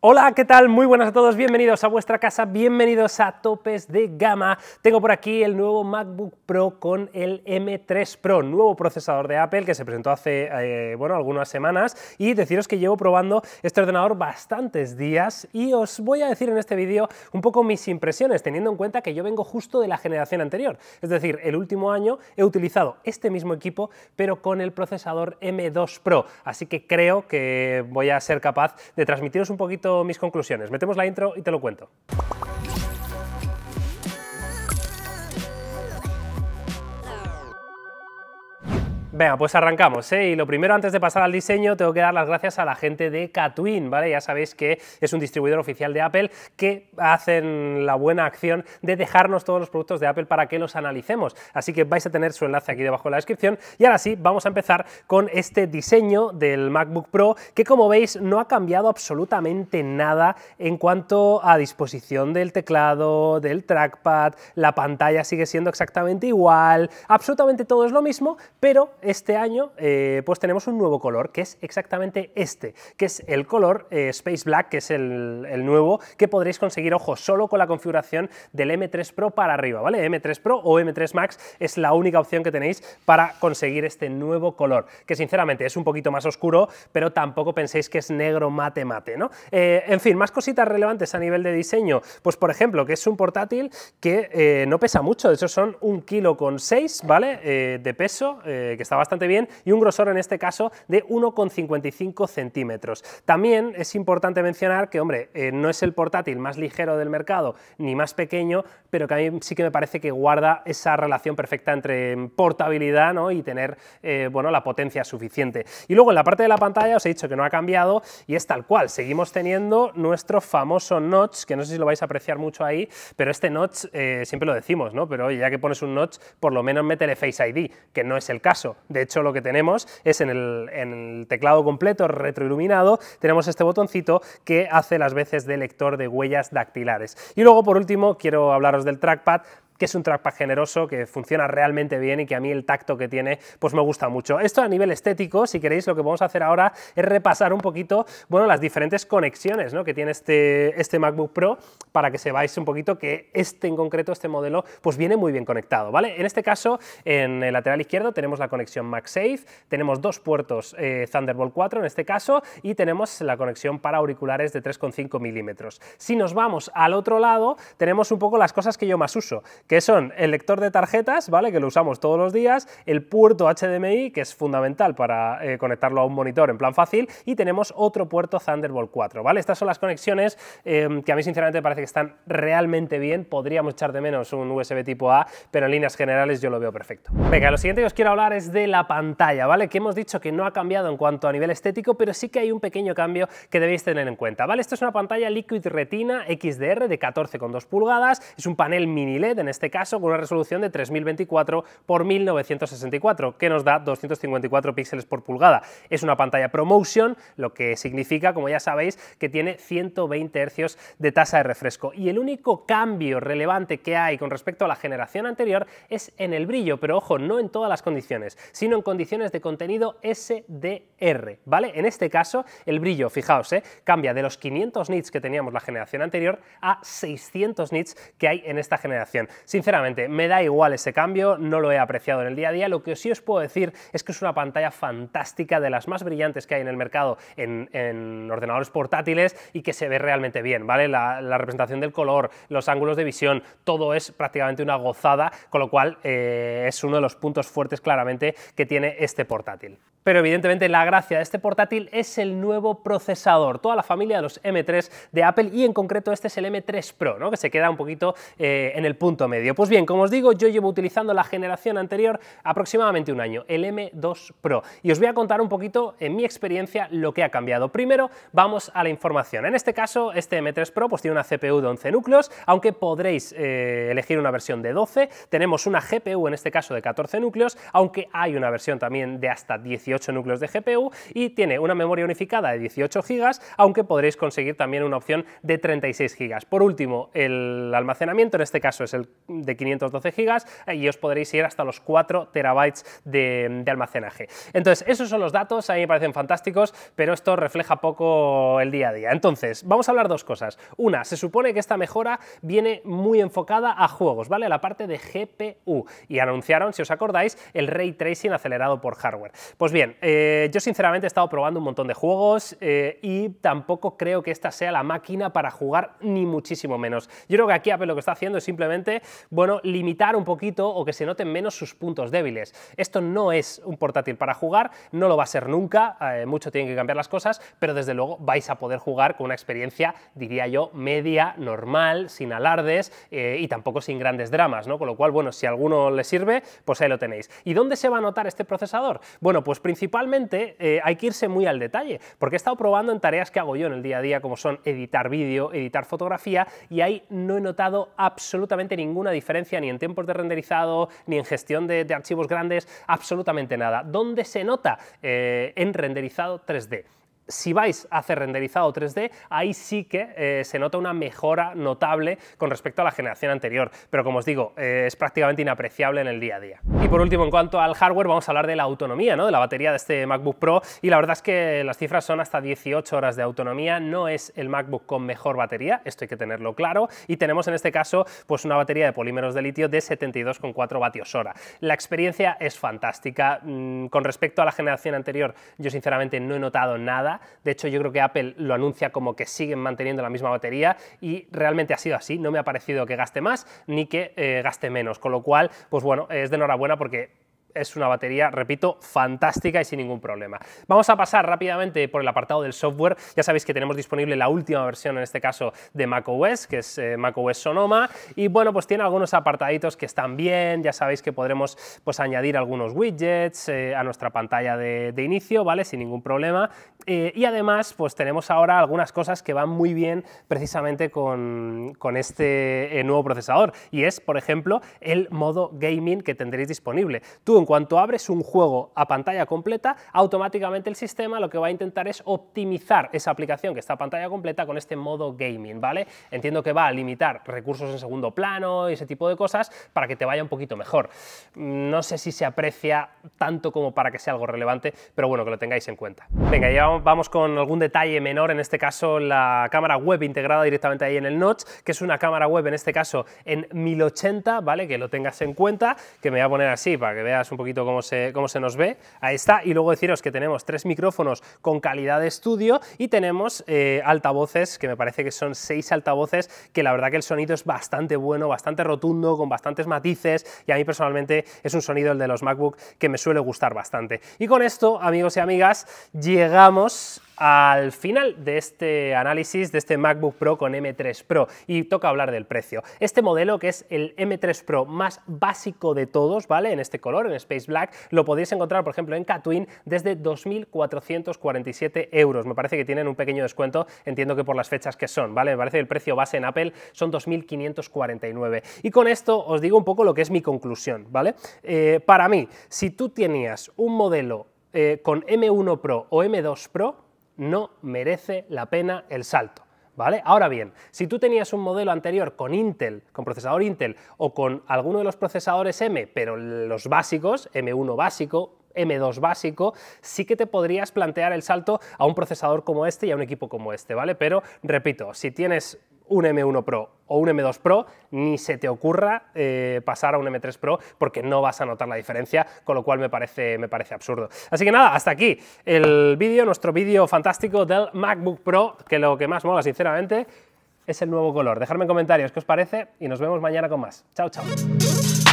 Hola, ¿qué tal? Muy buenas a todos, bienvenidos a vuestra casa, bienvenidos a Topes de Gama. Tengo por aquí el nuevo MacBook Pro con el M3 Pro, nuevo procesador de Apple que se presentó hace, eh, bueno, algunas semanas y deciros que llevo probando este ordenador bastantes días y os voy a decir en este vídeo un poco mis impresiones, teniendo en cuenta que yo vengo justo de la generación anterior, es decir, el último año he utilizado este mismo equipo pero con el procesador M2 Pro, así que creo que voy a ser capaz de transmitiros un poquito mis conclusiones. Metemos la intro y te lo cuento. Venga, pues arrancamos, ¿eh? Y lo primero, antes de pasar al diseño, tengo que dar las gracias a la gente de Catwin, ¿vale? Ya sabéis que es un distribuidor oficial de Apple que hacen la buena acción de dejarnos todos los productos de Apple para que los analicemos. Así que vais a tener su enlace aquí debajo en la descripción. Y ahora sí, vamos a empezar con este diseño del MacBook Pro, que como veis no ha cambiado absolutamente nada en cuanto a disposición del teclado, del trackpad, la pantalla sigue siendo exactamente igual, absolutamente todo es lo mismo, pero este año eh, pues tenemos un nuevo color, que es exactamente este, que es el color eh, Space Black, que es el, nuevo, que podréis conseguir, ojo, solo con la configuración del M3 Pro para arriba, ¿vale? M3 Pro o M3 Max es la única opción que tenéis para conseguir este nuevo color, que sinceramente es un poquito más oscuro, pero tampoco penséis que es negro mate mate, ¿no? Eh, en fin, más cositas relevantes a nivel de diseño, pues por ejemplo, que es un portátil que no pesa mucho, de hecho son un kilo con 6, ¿vale? de peso, que está bastante bien, y un grosor en este caso de 1,55 centímetros. También es importante mencionar que, hombre, eh, no es el portátil más ligero del mercado ni más pequeño, pero que a mí sí que me parece que guarda esa relación perfecta entre portabilidad y tener eh, bueno, la potencia suficiente. Y luego en la parte de la pantalla os he dicho que no ha cambiado y es tal cual, seguimos teniendo nuestro famoso notch, que no sé si lo vais a apreciar mucho ahí, pero este notch eh, siempre lo decimos, ¿no? pero ya que pones un notch, por lo menos métele Face ID, que no es el caso, de hecho, lo que tenemos es en el, teclado completo retroiluminado, tenemos este botoncito que hace las veces de lector de huellas dactilares. Y luego, por último, quiero hablaros del trackpad que es un trackpad generoso, que funciona realmente bien y que a mí el tacto que tiene pues me gusta mucho. Esto a nivel estético, si queréis, lo que vamos a hacer ahora es repasar un poquito bueno, las diferentes conexiones ¿no? que tiene este, este MacBook Pro para que se sepáis un poquito que este en concreto, este modelo, pues viene muy bien conectado. ¿vale? En este caso, en el lateral izquierdo tenemos la conexión MagSafe, tenemos dos puertos eh, Thunderbolt 4 en este caso y tenemos la conexión para auriculares de 3,5 milímetros. Si nos vamos al otro lado, tenemos un poco las cosas que yo más uso, que son el lector de tarjetas, ¿vale? Que lo usamos todos los días, el puerto HDMI, que es fundamental para eh, conectarlo a un monitor en plan fácil, y tenemos otro puerto Thunderbolt 4, ¿vale? Estas son las conexiones em, que a mí sinceramente parece que están realmente bien, podríamos echar de menos un USB tipo A, pero en líneas generales yo lo veo perfecto. Venga, lo siguiente que os quiero hablar es de la pantalla, ¿vale? Que hemos dicho que no ha cambiado en cuanto a nivel estético, pero sí que hay un pequeño cambio que debéis tener en cuenta, ¿vale? Esto es una pantalla Liquid Retina XDR de 14,2 pulgadas, es un panel mini LED en este este caso con una resolución de 3024 por 1964, que nos da 254 píxeles por pulgada. Es una pantalla ProMotion, lo que significa, como ya sabéis, que tiene 120 hercios de tasa de refresco. Y el único cambio relevante que hay con respecto a la generación anterior es en el brillo, pero ojo, no en todas las condiciones, sino en condiciones de contenido SDR, ¿vale? En este caso, el brillo, fijaos, ¿eh? cambia de los 500 nits que teníamos la generación anterior a 600 nits que hay en esta generación. Sinceramente, me da igual ese cambio, no lo he apreciado en el día a día. Lo que sí os puedo decir es que es una pantalla fantástica, de las más brillantes que hay en el mercado en, ordenadores portátiles y que se ve realmente bien, ¿vale? La, representación del color, los ángulos de visión, todo es prácticamente una gozada, con lo cual eh, es uno de los puntos fuertes claramente que tiene este portátil. Pero evidentemente la gracia de este portátil es el nuevo procesador, toda la familia de los M3 de Apple y en concreto este es el M3 Pro, ¿no? que se queda un poquito eh, en el punto medio. Pues bien, como os digo, yo llevo utilizando la generación anterior aproximadamente un año, el M2 Pro, y os voy a contar un poquito en mi experiencia lo que ha cambiado. Primero vamos a la información. En este caso, este M3 Pro pues, tiene una CPU de 11 núcleos, aunque podréis eh, elegir una versión de 12, tenemos una GPU en este caso de 14 núcleos, aunque hay una versión también de hasta 10 núcleos de GPU y tiene una memoria unificada de 18 GB, aunque podréis conseguir también una opción de 36 GB. Por último, el almacenamiento en este caso es el de 512 GB y os podréis ir hasta los 4 terabytes de, almacenaje. Entonces, esos son los datos, a mí me parecen fantásticos, pero esto refleja poco el día a día. Entonces, vamos a hablar dos cosas. Una, se supone que esta mejora viene muy enfocada a juegos, ¿vale? A la parte de GPU. Y anunciaron, si os acordáis, el ray tracing acelerado por hardware. Pues bien, bien, eh, yo sinceramente he estado probando un montón de juegos eh, y tampoco creo que esta sea la máquina para jugar ni muchísimo menos. Yo creo que aquí Apple lo que está haciendo es simplemente, bueno, limitar un poquito o que se noten menos sus puntos débiles. Esto no es un portátil para jugar, no lo va a ser nunca, eh, mucho tienen que cambiar las cosas, pero desde luego vais a poder jugar con una experiencia, diría yo, media, normal, sin alardes y tampoco sin grandes dramas, ¿no? Con lo cual, bueno, si alguno le sirve, pues ahí lo tenéis. ¿Y dónde se va a notar este procesador? Bueno, pues principalmente eh, hay que irse muy al detalle, porque he estado probando en tareas que hago yo en el día a día, como son editar vídeo, editar fotografía, y ahí no he notado absolutamente ninguna diferencia ni en tiempos de renderizado, ni en gestión de, archivos grandes, absolutamente nada. ¿Dónde se nota? Eh, en renderizado 3D si vais a hacer renderizado 3D, ahí sí que eh, se nota una mejora notable con respecto a la generación anterior, pero como os digo, eh, es prácticamente inapreciable en el día a día. Y por último, en cuanto al hardware, vamos a hablar de la autonomía, ¿no? de la batería de este MacBook Pro, y la verdad es que las cifras son hasta 18 horas de autonomía, no es el MacBook con mejor batería, esto hay que tenerlo claro, y tenemos en este caso pues una batería de polímeros de litio de 72,4 vatios hora. La experiencia es fantástica, mm, con respecto a la generación anterior yo sinceramente no he notado nada, de hecho, yo creo que Apple lo anuncia como que siguen manteniendo la misma batería y realmente ha sido así. No me ha parecido que gaste más ni que eh, gaste menos. Con lo cual, pues bueno, es de enhorabuena porque es una batería, repito, fantástica y sin ningún problema. Vamos a pasar rápidamente por el apartado del software. Ya sabéis que tenemos disponible la última versión, en este caso, de macOS, que es eh, macOS Sonoma. Y bueno, pues tiene algunos apartaditos que están bien. Ya sabéis que podremos pues, añadir algunos widgets eh, a nuestra pantalla de, inicio, ¿vale? Sin ningún problema. Eh, y además, pues tenemos ahora algunas cosas que van muy bien precisamente con, con este nuevo procesador. Y es, por ejemplo, el modo gaming que tendréis disponible. Tú en cuanto abres un juego a pantalla completa, automáticamente el sistema lo que va a intentar es optimizar esa aplicación que está a pantalla completa con este modo gaming, ¿vale? Entiendo que va a limitar recursos en segundo plano y ese tipo de cosas para que te vaya un poquito mejor. No sé si se aprecia tanto como para que sea algo relevante, pero bueno, que lo tengáis en cuenta. Venga, ya vamos con algún detalle menor, en este caso la cámara web integrada directamente ahí en el notch, que es una cámara web en este caso en 1080, ¿vale? Que lo tengas en cuenta, que me voy a poner así para que veas un poquito cómo se, cómo se nos ve. Ahí está. Y luego deciros que tenemos tres micrófonos con calidad de estudio y tenemos eh, altavoces, que me parece que son seis altavoces, que la verdad que el sonido es bastante bueno, bastante rotundo, con bastantes matices y a mí personalmente es un sonido el de los MacBook que me suele gustar bastante. Y con esto, amigos y amigas, llegamos al final de este análisis de este MacBook Pro con M3 Pro y toca hablar del precio. Este modelo que es el M3 Pro más básico de todos, ¿vale? En este color, en Space Black, lo podéis encontrar, por ejemplo, en Katwin desde 2.447 euros. Me parece que tienen un pequeño descuento, entiendo que por las fechas que son, ¿vale? Me parece que el precio base en Apple son 2.549. Y con esto os digo un poco lo que es mi conclusión, ¿vale? Eh, para mí, si tú tenías un modelo eh, con M1 Pro o M2 Pro, no merece la pena el salto. ¿Vale? Ahora bien, si tú tenías un modelo anterior con Intel, con procesador Intel o con alguno de los procesadores M, pero los básicos, M1 básico, M2 básico, sí que te podrías plantear el salto a un procesador como este y a un equipo como este, ¿vale? Pero repito, si tienes un M1 Pro o un M2 Pro, ni se te ocurra eh, pasar a un M3 Pro porque no vas a notar la diferencia, con lo cual me parece, me parece absurdo. Así que nada, hasta aquí el vídeo, nuestro vídeo fantástico del MacBook Pro, que lo que más mola, sinceramente, es el nuevo color. Dejadme en comentarios qué os parece y nos vemos mañana con más. Chao, chao.